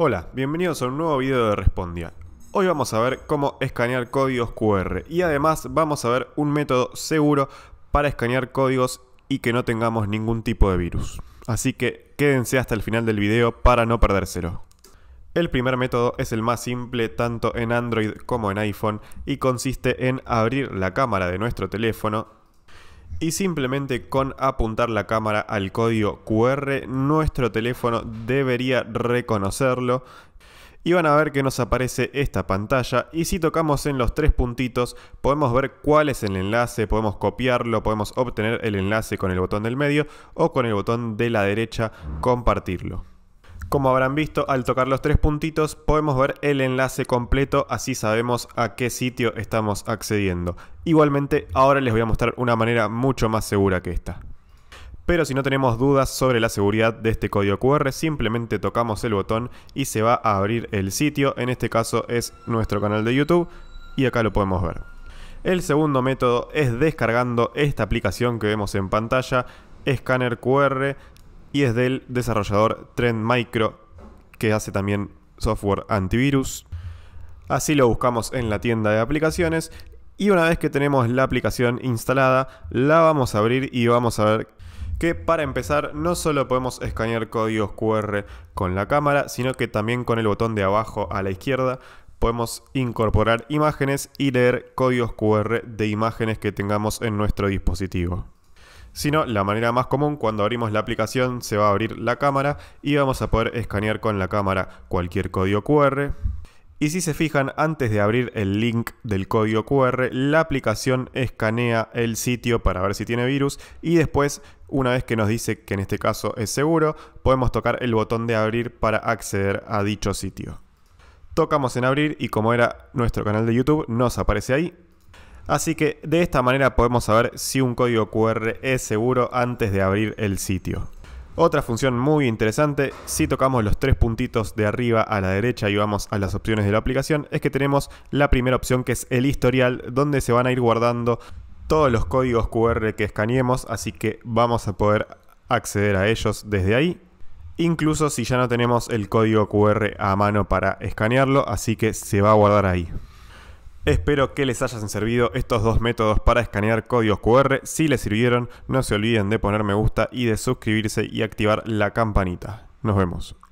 Hola, bienvenidos a un nuevo video de Respondia. Hoy vamos a ver cómo escanear códigos QR y además vamos a ver un método seguro para escanear códigos y que no tengamos ningún tipo de virus. Así que quédense hasta el final del video para no perdérselo. El primer método es el más simple tanto en Android como en iPhone y consiste en abrir la cámara de nuestro teléfono y simplemente con apuntar la cámara al código QR nuestro teléfono debería reconocerlo y van a ver que nos aparece esta pantalla y si tocamos en los tres puntitos podemos ver cuál es el enlace, podemos copiarlo, podemos obtener el enlace con el botón del medio o con el botón de la derecha compartirlo. Como habrán visto, al tocar los tres puntitos podemos ver el enlace completo, así sabemos a qué sitio estamos accediendo. Igualmente, ahora les voy a mostrar una manera mucho más segura que esta. Pero si no tenemos dudas sobre la seguridad de este código QR, simplemente tocamos el botón y se va a abrir el sitio, en este caso es nuestro canal de YouTube, y acá lo podemos ver. El segundo método es descargando esta aplicación que vemos en pantalla, Scanner QR, y es del desarrollador Trend Micro, que hace también software antivirus. Así lo buscamos en la tienda de aplicaciones y una vez que tenemos la aplicación instalada, la vamos a abrir y vamos a ver que para empezar no solo podemos escanear códigos QR con la cámara, sino que también con el botón de abajo a la izquierda podemos incorporar imágenes y leer códigos QR de imágenes que tengamos en nuestro dispositivo sino la manera más común, cuando abrimos la aplicación se va a abrir la cámara y vamos a poder escanear con la cámara cualquier código QR. Y si se fijan, antes de abrir el link del código QR, la aplicación escanea el sitio para ver si tiene virus y después, una vez que nos dice que en este caso es seguro, podemos tocar el botón de abrir para acceder a dicho sitio. Tocamos en abrir y como era nuestro canal de YouTube, nos aparece ahí Así que de esta manera podemos saber si un código QR es seguro antes de abrir el sitio. Otra función muy interesante, si tocamos los tres puntitos de arriba a la derecha y vamos a las opciones de la aplicación, es que tenemos la primera opción que es el historial, donde se van a ir guardando todos los códigos QR que escaneemos, así que vamos a poder acceder a ellos desde ahí. Incluso si ya no tenemos el código QR a mano para escanearlo, así que se va a guardar ahí. Espero que les hayan servido estos dos métodos para escanear códigos QR. Si les sirvieron, no se olviden de poner me gusta y de suscribirse y activar la campanita. Nos vemos.